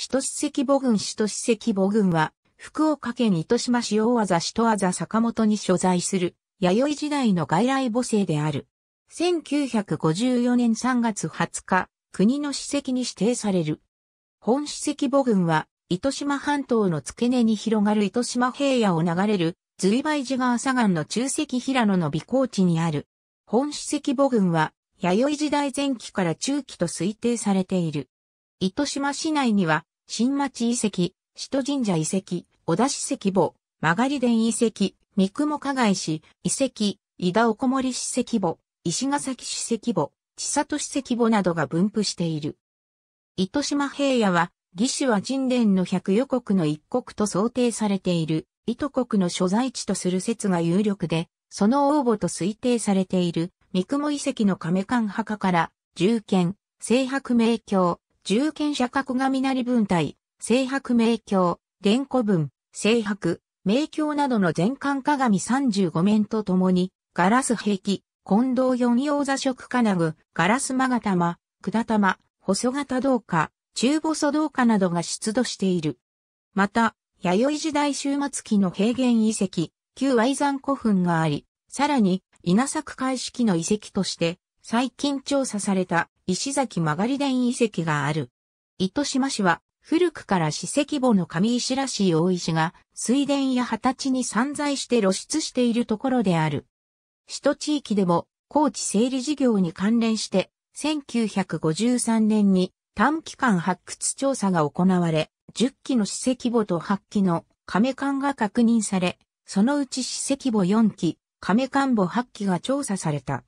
首都史跡母軍、首都史跡母軍は、福岡県糸島市大和市戸和坂本に所在する、弥生時代の外来母性である。1954年3月20日、国の史跡に指定される。本史跡母軍は、糸島半島の付け根に広がる糸島平野を流れる、随梅寺川左岸の中石平野の美高地にある。本史跡母軍は、弥生時代前期から中期と推定されている。糸島市内には、新町遺跡、首都神社遺跡、小田史跡墓、曲り殿遺跡、三雲加害市、遺跡、井田おこもり史跡墓、石ヶ崎史跡墓、千里史跡墓などが分布している。糸島平野は、義手は神殿の百余国の一国と想定されている、糸国の所在地とする説が有力で、その応募と推定されている、三雲遺跡の亀館墓から、重建、聖白明教、重者釈が鏡なり文体、聖白明鏡、原古文、聖白、明鏡などの全館鏡35面とともに、ガラス壁、近藤四葉座色金具、ガラスマガ玉、管玉、細型銅貨、中細銅貨などが出土している。また、弥生時代終末期の平原遺跡、旧愛山古墳があり、さらに、稲作開式の遺跡として、最近調査された石崎曲り殿遺跡がある。糸島市は古くから史跡簿の上石らしい大石が水田や畑地に散在して露出しているところである。首都地域でも高地整理事業に関連して1953年に短期間発掘調査が行われ、10基の史跡簿と8基の亀館が確認され、そのうち史跡簿4基、亀館簿8基が調査された。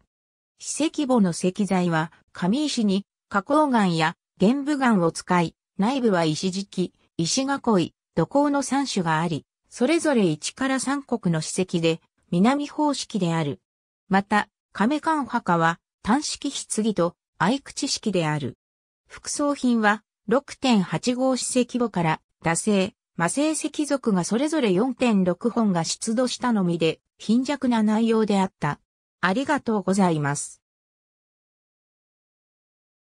史跡簿の石材は、紙石に花崗岩や玄武岩を使い、内部は石敷き、石囲い、土工の3種があり、それぞれ1から3国の史跡で、南方式である。また、亀缶墓は、単式棺と、愛口式である。副葬品は、6 8号史跡簿から、惰性、魔性石族がそれぞれ4.6本が出土したのみで、貧弱な内容であった。ありがとうございます。